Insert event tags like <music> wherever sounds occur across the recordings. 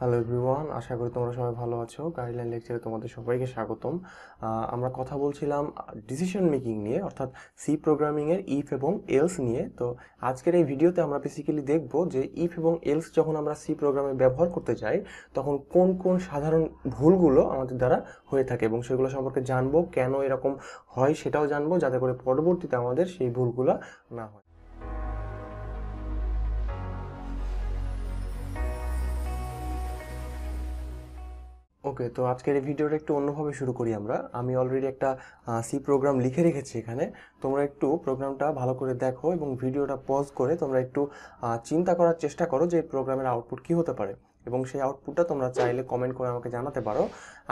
hello everyone আশা করি তোমরা সবাই ভালো আছো গাইডলাইন লেকচারে তোমাদের সবাইকে স্বাগতম আমরা কথা বলছিলাম ডিসিশন মেকিং নিয়ে অর্থাৎ সি প্রোগ্রামিংয়ের ইফ এবং এলস নিয়ে তো আজকের এই ভিডিওতে আমরা বেসিক্যালি দেখব যে ইফ এবং এলস যখন আমরা সি প্রোগ্রামে ব্যবহার করতে যাই তখন কোন কোন সাধারণ ভুলগুলো আমাদের দ্বারা হয়ে থাকে এবং সেগুলো সম্পর্কে জানবো কেন এরকম হয় সেটাও জানবো যাতে করে পরবর্তীতে আমাদের সেই ভুলগুলো না হয় ওকে তো আজকের এই ভিডিওটা একটু অন্যভাবে শুরু করি আমরা আমি অলরেডি একটা সি প্রোগ্রাম লিখে রেখেছি এখানে তোমরা একটু প্রোগ্রামটা ভালো করে দেখো এবং ভিডিওটা পজ করে তোমরা একটু চিন্তা করার চেষ্টা করো যে প্রোগ্রামের আউটপুট কী হতে পারে এবং সেই আউটপুটটা তোমরা চাইলে কমেন্ট করে আমাকে জানাতে পারো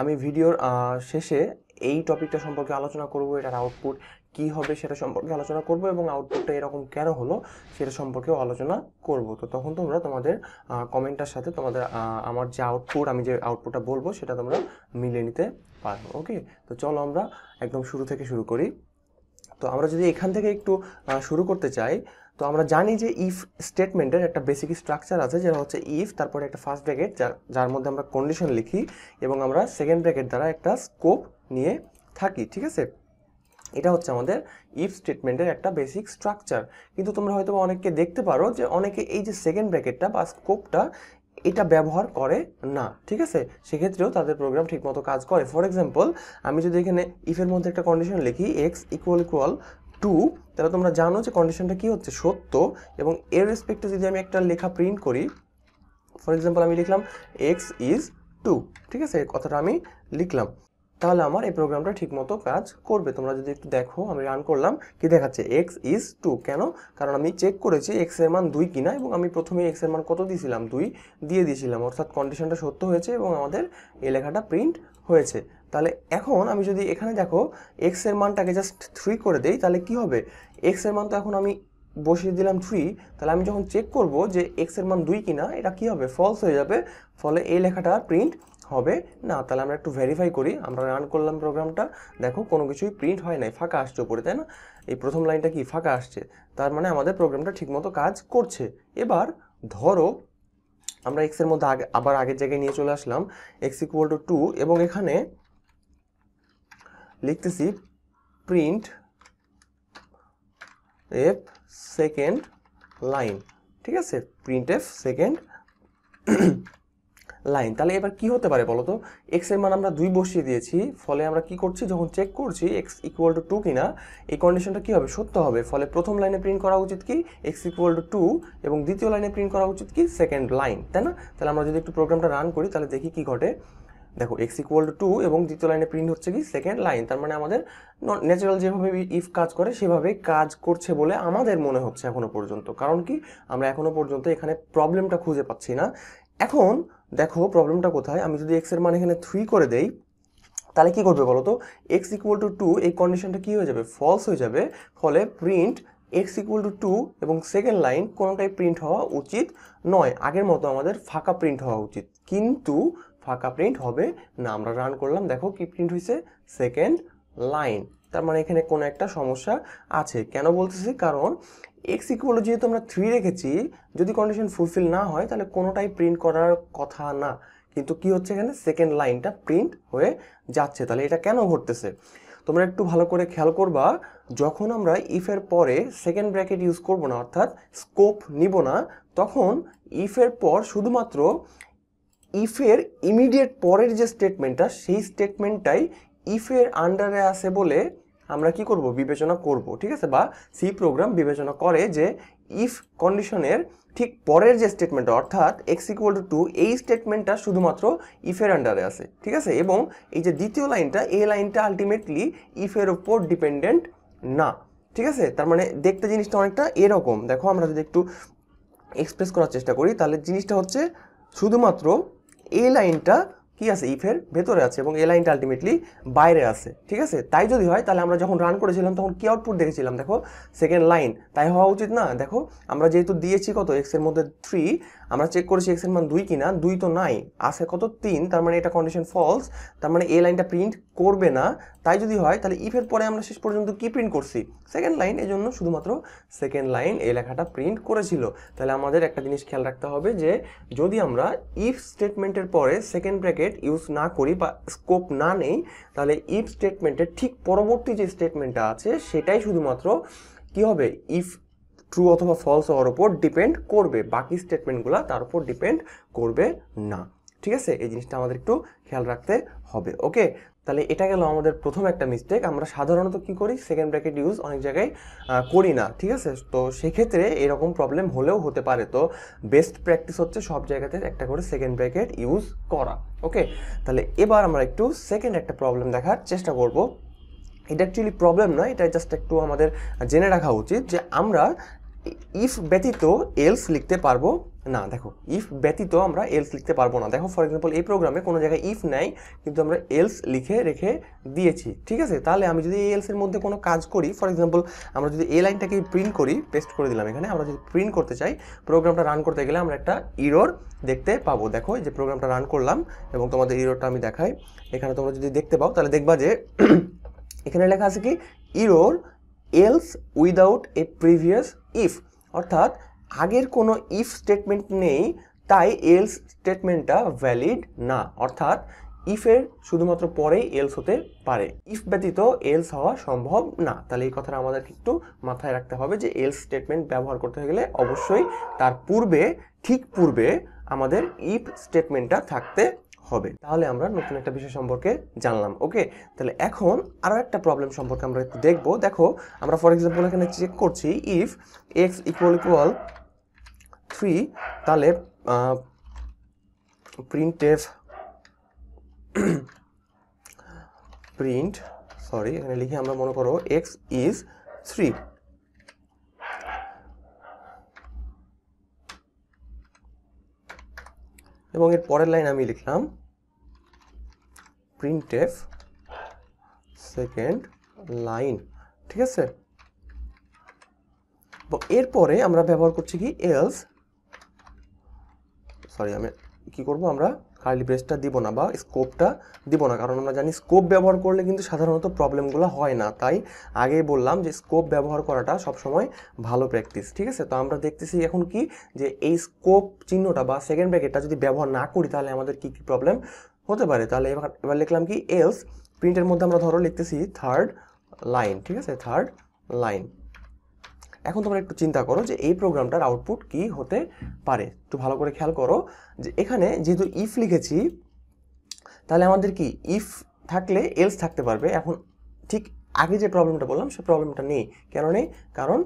আমি ভিডিওর শেষে এই টপিকটা সম্পর্কে আলোচনা করব এটার আউটপুট কি হবে সেটা সম্পর্কে আলোচনা করব এবং আউটপুটটা এরকম কেন হলো সেটা সম্পর্কেও আলোচনা করব তো তখন তোমরা তোমাদের কমেন্টটার সাথে তোমাদের আমার যে আউটপুট আমি যে আউটপুটটা বলবো সেটা তোমরা মিলে নিতে পারবো ওকে তো চলো আমরা একদম শুরু থেকে শুরু করি তো আমরা যদি এখান থেকে একটু শুরু করতে চাই তো আমরা জানি যে ইফ স্টেটমেন্টের একটা বেসিক স্ট্রাকচার আছে যেটা হচ্ছে ইফ তারপরে একটা ফার্স্ট ব্র্যাকেট যার যার মধ্যে আমরা কন্ডিশন লিখি এবং আমরা সেকেন্ড ব্র্যাকেট দ্বারা একটা স্কোপ নিয়ে থাকি ঠিক আছে এটা হচ্ছে আমাদের ইফ স্টেটমেন্টের একটা বেসিক স্ট্রাকচার কিন্তু তোমরা হয়তো অনেককে দেখতে পারো যে অনেকে এই যে সেকেন্ড ব্র্যাকেটটা বা স্কোপটা এটা ব্যবহার করে না ঠিক আছে সেক্ষেত্রেও তাদের প্রোগ্রাম ঠিকমতো কাজ করে ফর এক্সাম্পল আমি যদি এখানে ইফের মধ্যে একটা কন্ডিশন লিখি এক্স ইকুয়াল ইকুয়াল টু তাহলে তোমরা জানো যে কন্ডিশনটা কি হচ্ছে সত্য এবং এর রেসপেক্টে যদি আমি একটা লেখা প্রিন্ট করি ফর এক্সাম্পল আমি লিখলাম এক্স ইজ টু ঠিক আছে কথাটা আমি লিখলাম তাহলে আমার এই প্রোগ্রামটা ঠিকমতো কাজ করবে তোমরা যদি একটু দেখো আমি রান করলাম কি দেখাচ্ছে এক্স ইজ টু কেন কারণ আমি চেক করেছি এক্স এর মান দুই কিনা এবং আমি প্রথমে এক্স এর মান কত দিয়েছিলাম দুই দিয়ে দিয়েছিলাম অর্থাৎ কন্ডিশনটা সত্য হয়েছে এবং আমাদের এই লেখাটা প্রিন্ট হয়েছে তাহলে এখন আমি যদি এখানে দেখো এক্স এর মানটাকে জাস্ট থ্রি করে দেই তাহলে কি হবে এক্স এর মান তো এখন আমি বসিয়ে দিলাম থ্রি তাহলে আমি যখন চেক করব যে এক্স এর মান দুই কিনা এটা কি হবে ফলস হয়ে যাবে ফলে এই লেখাটা প্রিন্ট হবে না তাহলে আমরা একটু ভেরিফাই করি আমরা রান করলাম প্রোগ্রামটা দেখো কোনো কিছুই প্রিন্ট হয় নাই ফাঁকা আসছে উপরে তাই না এই প্রথম লাইনটা কি ফাঁকা আসছে তার মানে আমাদের প্রোগ্রামটা ঠিকমতো কাজ করছে এবার ধরো আমরা এক্সের মধ্যে আগে আবার আগের জায়গায় নিয়ে চলে আসলাম এক্স ইকুয়াল টু টু এবং এখানে লিখতেছি প্রিন্ট এফ সেকেন্ড লাইন ঠিক আছে প্রিন্ট এফ সেকেন্ড লাইন তাহলে এবার কি হতে পারে বলো তো এক্স এর মান আমরা দুই বসিয়ে দিয়েছি ফলে আমরা কি করছি যখন চেক করছি এক্স ইকুয়াল টু টু কিনা এই কন্ডিশনটা কি হবে সত্য হবে ফলে প্রথম লাইনে প্রিন্ট করা উচিত কি এক্স ইকুয়াল টু টু এবং দ্বিতীয় লাইনে প্রিন্ট করা উচিত কি সেকেন্ড লাইন তাই না তাহলে আমরা যদি একটু প্রোগ্রামটা রান করি তাহলে দেখি কি ঘটে দেখো এক্স ইকুয়াল টু এবং দ্বিতীয় লাইনে প্রিন্ট হচ্ছে কি সেকেন্ড লাইন তার মানে আমাদের ন্যাচারাল যেভাবে ইফ কাজ করে সেভাবে কাজ করছে বলে আমাদের মনে হচ্ছে এখনও পর্যন্ত কারণ কি আমরা এখনো পর্যন্ত এখানে প্রবলেমটা খুঁজে পাচ্ছি না এখন দেখো প্রবলেমটা কোথায় আমি যদি এক্সের মান এখানে থ্রি করে দেই তাহলে কি করবে বলো তো এক্স ইকুয়াল টু টু এই কন্ডিশনটা কী হয়ে যাবে ফলস হয়ে যাবে ফলে print x equal to two এবং সেকেন্ড লাইন কোনোটাই প্রিন্ট হওয়া উচিত নয় আগের মতো আমাদের ফাঁকা প্রিন্ট হওয়া উচিত কিন্তু ফাঁকা প্রিন্ট হবে না আমরা রান করলাম দেখো কি প্রিন্ট হয়েছে সেকেন্ড লাইন তার মানে এখানে কোনো একটা সমস্যা আছে কেন বলতেছি কারণ এক্স ইকুয়াল যেহেতু আমরা থ্রি রেখেছি যদি কন্ডিশন ফুলফিল না হয় তাহলে কোনোটাই প্রিন্ট করার কথা না কিন্তু কি হচ্ছে এখানে সেকেন্ড লাইনটা প্রিন্ট হয়ে যাচ্ছে তাহলে এটা কেন ঘটতেছে তোমরা একটু ভালো করে খেয়াল করবা যখন আমরা ইফের পরে সেকেন্ড ব্র্যাকেট ইউজ করব না অর্থাৎ স্কোপ নিব না তখন ইফের পর শুধুমাত্র ইফের ইমিডিয়েট পরের যে স্টেটমেন্টটা সেই স্টেটমেন্টটাই ইফের আন্ডারে আছে বলে আমরা কি করব বিবেচনা করব ঠিক আছে বা সি প্রোগ্রাম বিবেচনা করে যে ইফ কন্ডিশনের ঠিক পরের যে স্টেটমেন্ট অর্থাৎ এক্স ইকুয়াল টু এই স্টেটমেন্টটা শুধুমাত্র ইফের আন্ডারে আছে ঠিক আছে এবং এই যে দ্বিতীয় লাইনটা এই লাইনটা আলটিমেটলি ইফের ওপর ডিপেন্ডেন্ট না ঠিক আছে তার মানে দেখতে জিনিসটা অনেকটা এরকম দেখো আমরা যদি একটু এক্সপ্রেস করার চেষ্টা করি তাহলে জিনিসটা হচ্ছে শুধুমাত্র এই লাইনটা কি আছে ইফের ভেতরে আছে এবং এ লাইনটা আলটিমেটলি বাইরে আছে ঠিক আছে তাই যদি হয় তাহলে আমরা যখন রান করেছিলাম তখন কি আউটপুট দেখেছিলাম দেখো সেকেন্ড লাইন তাই হওয়া উচিত না দেখো আমরা যেহেতু দিয়েছি কত এক্সের মধ্যে থ্রি আমরা চেক করেছি এক্সের মান দুই কিনা দুই তো নাই আছে কত তিন তার মানে এটা কন্ডিশন ফলস তার মানে এ লাইনটা প্রিন্ট করবে না তাই যদি হয় তাহলে ইফের পরে আমরা শেষ পর্যন্ত কি প্রিন্ট করছি সেকেন্ড লাইন এই জন্য শুধুমাত্র সেকেন্ড লাইন এই লেখাটা প্রিন্ট করেছিল তাহলে আমাদের একটা জিনিস খেয়াল রাখতে হবে যে যদি আমরা ইফ স্টেটমেন্টের পরে সেকেন্ড ব্র্যাকেট ইউজ না করি বা স্কোপ না নেই তাহলে ইফ স্টেটমেন্টের ঠিক পরবর্তী যে স্টেটমেন্টটা আছে সেটাই শুধুমাত্র কি হবে ইফ ট্রু অথবা ফলস হওয়ার ওপর ডিপেন্ড করবে বাকি স্টেটমেন্টগুলো তার উপর ডিপেন্ড করবে না ঠিক আছে এই জিনিসটা আমাদের একটু খেয়াল রাখতে হবে ওকে তাহলে এটা গেল আমাদের প্রথম একটা মিস্টেক আমরা সাধারণত কি করি সেকেন্ড ব্র্যাকেট ইউজ অনেক জায়গায় করি না ঠিক আছে তো সেক্ষেত্রে এরকম প্রবলেম হলেও হতে পারে তো বেস্ট প্র্যাকটিস হচ্ছে সব জায়গাতে একটা করে সেকেন্ড ব্র্যাকেট ইউজ করা ওকে তাহলে এবার আমরা একটু সেকেন্ড একটা প্রবলেম দেখার চেষ্টা করব এটা অ্যাকচুয়ালি প্রবলেম নয় এটা জাস্ট একটু আমাদের জেনে রাখা উচিত যে আমরা ইফ ব্যতীত এলস লিখতে পারবো না দেখো ইফ ব্যতীত আমরা এলস লিখতে পারবো না দেখো ফর এক্সাম্পল এই প্রোগ্রামে কোনো জায়গায় ইফ নাই কিন্তু আমরা এলস লিখে রেখে দিয়েছি ঠিক আছে তাহলে আমি যদি এই এলসের মধ্যে কোনো কাজ করি ফর এক্সাম্পল আমরা যদি এই লাইনটাকে প্রিন্ট করি পেস্ট করে দিলাম এখানে আমরা যদি প্রিন্ট করতে চাই প্রোগ্রামটা রান করতে গেলে আমরা একটা ইরোর দেখতে পাবো দেখো যে প্রোগ্রামটা রান করলাম এবং তোমাদের ইরোরটা আমি দেখাই এখানে তোমরা যদি দেখতে পাও তাহলে দেখবা যে <clears throat> এখানে লেখা আছে কি error else without a previous if অর্থাৎ আগের কোনো ইফ স্টেটমেন্ট নেই তাই এলস স্টেটমেন্টটা ভ্যালিড না অর্থাৎ ইফের শুধুমাত্র পরেই এলস হতে পারে ইফ ব্যতীত এলস হওয়া সম্ভব না তাহলে এই কথাটা আমাদেরকে একটু মাথায় রাখতে হবে যে এলস স্টেটমেন্ট ব্যবহার করতে গেলে অবশ্যই তার পূর্বে ঠিক পূর্বে আমাদের ইফ স্টেটমেন্টটা থাকতে হবে তাহলে আমরা নতুন একটা বিষয় সম্পর্কে জানলাম ওকে তাহলে এখন আরও একটা প্রবলেম সম্পর্কে আমরা একটু দেখবো দেখো আমরা ফর এক্সাম্পল এখানে চেক করছি if x equal equal three তাহলে প্রিন্ট এফ প্রিন্ট সরি এখানে লিখে আমরা মনে করো এক্স ইজ থ্রি এবং এর পরের লাইন আমি লিখলাম প্রিন্টেফ সেকেন্ড লাইন ঠিক আছে এরপরে আমরা ব্যবহার করছি কি এলস সরি আমি কি করব আমরা খালি ব্রেসটা দিব না বা স্কোপটা দিব না কারণ আমরা জানি স্কোপ ব্যবহার করলে কিন্তু সাধারণত প্রবলেমগুলো হয় না তাই আগেই বললাম যে স্কোপ ব্যবহার করাটা সবসময় ভালো প্র্যাকটিস ঠিক আছে তো আমরা দেখতেছি এখন কি যে এই স্কোপ চিহ্নটা বা সেকেন্ড ব্র্যাকেটটা যদি ব্যবহার না করি তাহলে আমাদের কী কী প্রবলেম হতে পারে তাহলে এবার এবার লিখলাম কি এলস প্রিন্টের মধ্যে আমরা ধরো লিখতেছি থার্ড লাইন ঠিক আছে থার্ড লাইন এখন তোমরা একটু চিন্তা করো যে এই প্রোগ্রামটার আউটপুট কি হতে পারে একটু ভালো করে খেয়াল করো যে এখানে যেহেতু ইফ লিখেছি তাহলে আমাদের কি ইফ থাকলে এলস থাকতে পারবে এখন ঠিক আগে যে প্রবলেমটা বললাম সে প্রবলেমটা নেই কেন নেই কারণ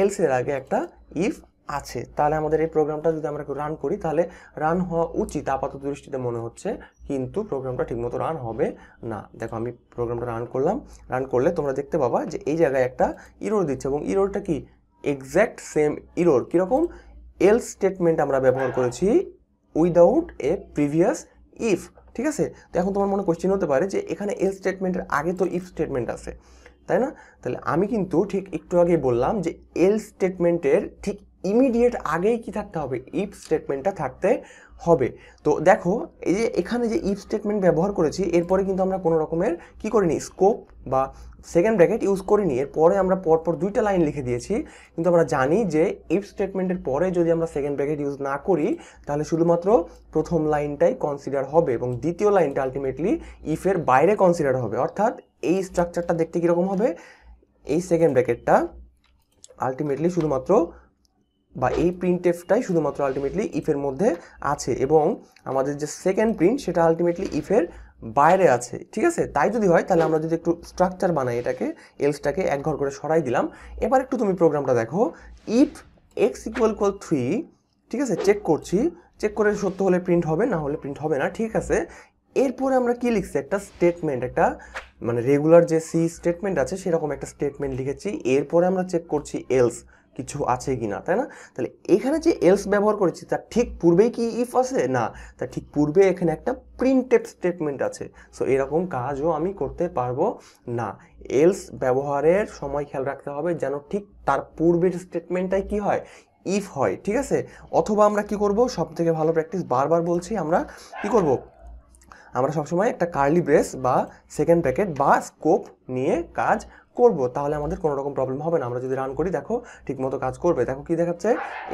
এলসের আগে একটা ইফ আছে তাহলে আমাদের এই প্রোগ্রামটা যদি আমরা রান করি তাহলে রান হওয়া উচিত আপাতত দৃষ্টিতে মনে হচ্ছে কিন্তু প্রোগ্রামটা ঠিকমতো রান হবে না দেখো আমি প্রোগ্রামটা রান করলাম রান করলে তোমরা দেখতে পাবা যে এই জায়গায় একটা ইরোর দিচ্ছে এবং ইরোরটা কি এক্স্যাক্ট সেম ইরোর কীরকম এল স্টেটমেন্ট আমরা ব্যবহার করেছি উইদাউট এ প্রিভিয়াস ইফ ঠিক আছে তো এখন তোমার মনে কোশ্চেন হতে পারে যে এখানে এল স্টেটমেন্টের আগে তো ইফ স্টেটমেন্ট আছে তাই না তাহলে আমি কিন্তু ঠিক একটু আগে বললাম যে এল স্টেটমেন্টের ঠিক ইমিডিয়েট আগেই কি থাকতে হবে ইফ স্টেটমেন্টটা থাকতে হবে তো দেখো এই যে এখানে যে ইফ স্টেটমেন্ট ব্যবহার করেছি এরপরে কিন্তু আমরা কোনো রকমের কি করিনি স্কোপ বা সেকেন্ড ব্র্যাকেট ইউজ করিনি এরপরে আমরা পরপর দুইটা লাইন লিখে দিয়েছি কিন্তু আমরা জানি যে ইফ স্টেটমেন্টের পরে যদি আমরা সেকেন্ড ব্র্যাকেট ইউজ না করি তাহলে শুধুমাত্র প্রথম লাইনটাই কনসিডার হবে এবং দ্বিতীয় লাইনটা আলটিমেটলি ইফের বাইরে কনসিডার হবে অর্থাৎ এই স্ট্রাকচারটা দেখতে কীরকম হবে এই সেকেন্ড ব্র্যাকেটটা আলটিমেটলি শুধুমাত্র বা এই প্রিন্টেফটাই শুধুমাত্র আলটিমেটলি ইফের মধ্যে আছে এবং আমাদের যে সেকেন্ড প্রিন্ট সেটা আলটিমেটলি ইফের বাইরে আছে ঠিক আছে তাই যদি হয় তাহলে আমরা যদি একটু স্ট্রাকচার বানাই এটাকে এলসটাকে এক ঘর করে সরাই দিলাম এবার একটু তুমি প্রোগ্রামটা দেখো if x equal call three ঠিক আছে চেক করছি চেক করে সত্য হলে প্রিন্ট হবে না হলে প্রিন্ট হবে না ঠিক আছে এরপরে আমরা কি লিখছি একটা স্টেটমেন্ট একটা মানে রেগুলার যে সি স্টেটমেন্ট আছে সেরকম একটা স্টেটমেন্ট লিখেছি এরপরে আমরা চেক করছি এলস কিছু আছে কি না তাই না তাহলে এখানে যে এলস ব্যবহার করেছি তার ঠিক পূর্বেই কি ইফ আছে না তার ঠিক পূর্বে এখানে একটা প্রিন্টেড স্টেটমেন্ট আছে সো এরকম কাজও আমি করতে পারবো না এলস ব্যবহারের সময় খেয়াল রাখতে হবে যেন ঠিক তার পূর্বের স্টেটমেন্টটাই কি হয় ইফ হয় ঠিক আছে অথবা আমরা কি করব সব থেকে ভালো প্র্যাকটিস বারবার বলছি আমরা কি করব আমরা সবসময় একটা কার্লি ব্রেস বা সেকেন্ড ব্র্যাকেট বা স্কোপ নিয়ে কাজ করব তাহলে আমাদের কোনো রকম প্রবলেম হবে না আমরা যদি রান করি দেখো ঠিকমতো কাজ করবে দেখো কি দেখাচ্ছে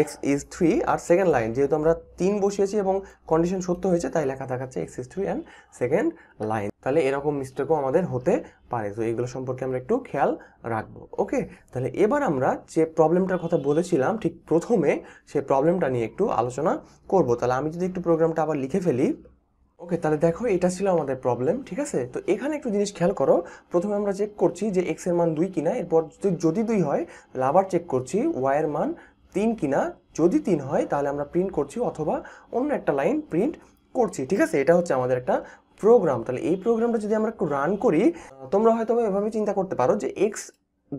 এক্স ইজ থ্রি আর সেকেন্ড লাইন যেহেতু আমরা তিন বসিয়েছি এবং কন্ডিশন সত্য হয়েছে তাই লেখা দেখাচ্ছে x is three and second line তাহলে এরকম মিস্টেকও আমাদের হতে পারে তো এগুলো সম্পর্কে আমরা একটু খেয়াল রাখবো ওকে তাহলে এবার আমরা যে প্রবলেমটার কথা বলেছিলাম ঠিক প্রথমে সে প্রবলেমটা নিয়ে একটু আলোচনা করব তাহলে আমি যদি একটু প্রোগ্রামটা আবার লিখে ফেলি ওকে তাহলে দেখো এটা ছিল আমাদের প্রবলেম ঠিক আছে তো এখানে একটু জিনিস খেয়াল করো প্রথমে আমরা চেক করছি যে এক্স এর মান দুই কিনা এরপর যদি দুই হয় তাহলে আবার চেক করছি ওয়াই এর মান তিন কিনা যদি তিন হয় তাহলে আমরা প্রিন্ট করছি অথবা অন্য একটা লাইন প্রিন্ট করছি ঠিক আছে এটা হচ্ছে আমাদের একটা প্রোগ্রাম তাহলে এই প্রোগ্রামটা যদি আমরা একটু রান করি তোমরা হয়তো এভাবে চিন্তা করতে পারো যে এক্স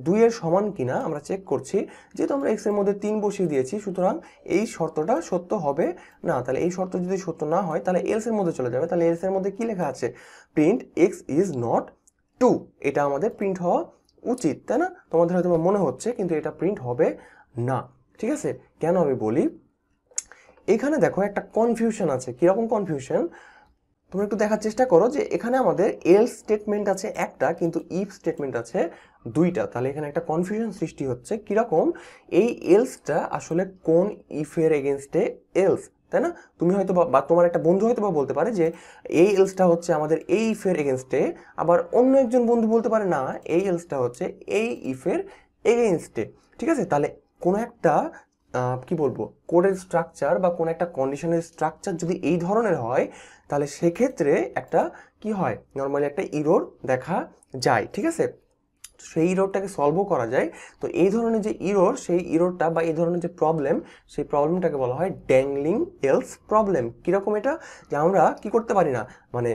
দুইয়ের সমান কিনা আমরা চেক করছি যেহেতু আমরা এক্সের মধ্যে তিন বসিয়ে দিয়েছি সুতরাং এই শর্তটা সত্য হবে না তাহলে এই শর্ত যদি সত্য না হয় তাহলে এলস এর মধ্যে চলে যাবে তাহলে এলস এর মধ্যে কি লেখা আছে print x is not two এটা আমাদের প্রিন্ট হওয়া উচিত তাই না তোমাদের হয়তো মনে হচ্ছে কিন্তু এটা প্রিন্ট হবে না ঠিক আছে কেন আমি বলি এখানে দেখো একটা কনফিউশন আছে কীরকম কনফিউশন তোমরা একটু দেখার চেষ্টা করো যে এখানে আমাদের এল স্টেটমেন্ট আছে একটা কিন্তু ইফ স্টেটমেন্ট আছে দুইটা তাহলে এখানে একটা কনফিউশন সৃষ্টি হচ্ছে কীরকম এই এলসটা আসলে কোন ইফের এগেনস্টে এলস তাই না তুমি হয়তো বা তোমার একটা বন্ধু হয়তো বা বলতে পারে যে এই এলসটা হচ্ছে আমাদের এই ইফের এগেনস্টে আবার অন্য একজন বন্ধু বলতে পারে না এই এলসটা হচ্ছে এই ইফের এগেনস্টে ঠিক আছে তাহলে কোনো একটা কি বলবো কোডের স্ট্রাকচার বা কোনো একটা কন্ডিশনের স্ট্রাকচার যদি এই ধরনের হয় তাহলে সেক্ষেত্রে একটা কি হয় নর্মালি একটা ইরোর দেখা যায় ঠিক আছে সেই ইরোরটাকে সলভও করা যায় তো এই ধরনের যে ইরোর সেই ইরোরটা বা এই ধরনের যে প্রবলেম সেই প্রবলেমটাকে বলা হয় ড্যাংলিং এলস প্রবলেম কীরকম এটা যে আমরা কি করতে পারি না মানে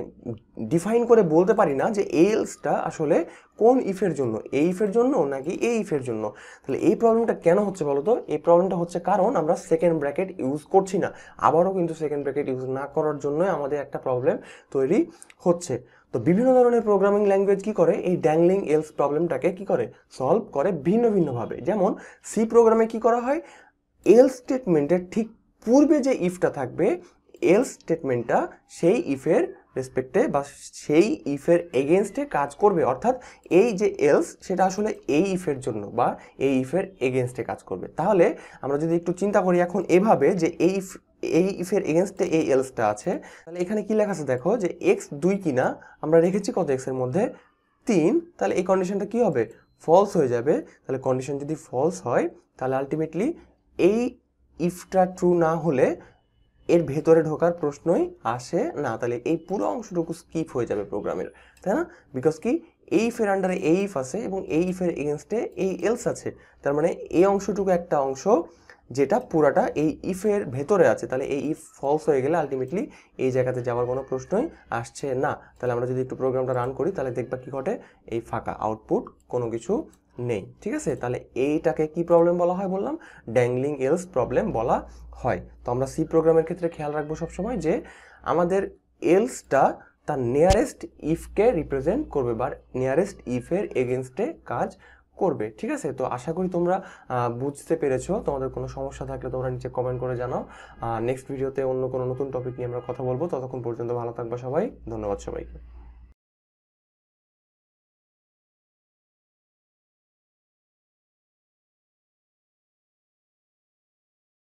ডিফাইন করে বলতে পারি না যে এলসটা আসলে কোন ইফের জন্য এই ইফের জন্য নাকি এই ইফের জন্য তাহলে এই প্রবলেমটা কেন হচ্ছে বলতো এই প্রবলেমটা হচ্ছে কারণ আমরা সেকেন্ড ব্র্যাকেট ইউজ করছি না আবারও কিন্তু সেকেন্ড ব্র্যাকেট ইউজ না করার জন্যই আমাদের একটা প্রবলেম তৈরি হচ্ছে তো বিভিন্ন ধরনের প্রোগ্রামিং ল্যাঙ্গুয়েজ কি করে এই ড্যাংলিং এলস প্রবলেমটাকে কি করে সলভ করে ভিন্ন ভিন্নভাবে যেমন সি প্রোগ্রামে কি করা হয় এলস স্টেটমেন্টের ঠিক পূর্বে যে ইফটা থাকবে এলস স্টেটমেন্টটা সেই ইফের রেসপেক্টে বা সেই ইফের এগেনস্টে কাজ করবে অর্থাৎ এই যে এলস সেটা আসলে এই ইফের জন্য বা এই ইফের এগেনস্টে কাজ করবে তাহলে আমরা যদি একটু চিন্তা করি এখন এভাবে যে এই এই ইফের এগেনস্টে এই এলসটা আছে তাহলে এখানে কি লেখা আছে দেখো যে এক্স দুই কিনা আমরা রেখেছি কত এক্সের মধ্যে তিন তাহলে এই কন্ডিশনটা কি হবে ফলস হয়ে যাবে তাহলে কন্ডিশন যদি ফলস হয় তাহলে আলটিমেটলি এই ইফটা ট্রু না হলে এর ভেতরে ঢোকার প্রশ্নই আসে না তাহলে এই পুরো অংশটুকু স্কিপ হয়ে যাবে প্রোগ্রামের তাই না বিকজ কি এই ইফের আন্ডারে এই ইফ আছে এবং এই ইফের এগেনস্টে এই এলস আছে তার মানে এই অংশটুকু একটা অংশ যেটা পুরাটা এই ইফের ভেতরে আছে তাহলে এই ইফ ফলস হয়ে গেলে আলটিমেটলি এই জায়গাতে যাওয়ার কোনো প্রশ্নই আসছে না তাহলে আমরা যদি একটু প্রোগ্রামটা রান করি তাহলে দেখবা কি ঘটে এই ফাঁকা আউটপুট কোনো কিছু নেই ঠিক আছে তাহলে এইটাকে কি প্রবলেম বলা হয় বললাম ড্যাংলিং এলস প্রবলেম বলা হয় তো আমরা সি প্রোগ্রামের ক্ষেত্রে খেয়াল রাখবো সবসময় যে আমাদের এলসটা তার নিয়ারেস্ট ইফকে রিপ্রেজেন্ট করবে বা নিয়ারেস্ট ইফের এগেনস্টে কাজ করবে ঠিক আছে তো আশা করি তোমরা বুঝতে পেরেছো তোমাদের কোনো সমস্যা থাকলে তোমরা নিচে কমেন্ট করে জানাও নেক্সট ভিডিওতে অন্য কোনো নতুন টপিক নিয়ে আমরা কথা বলবো ততক্ষণ পর্যন্ত ভালো থাকবো সবাই ধন্যবাদ সবাইকে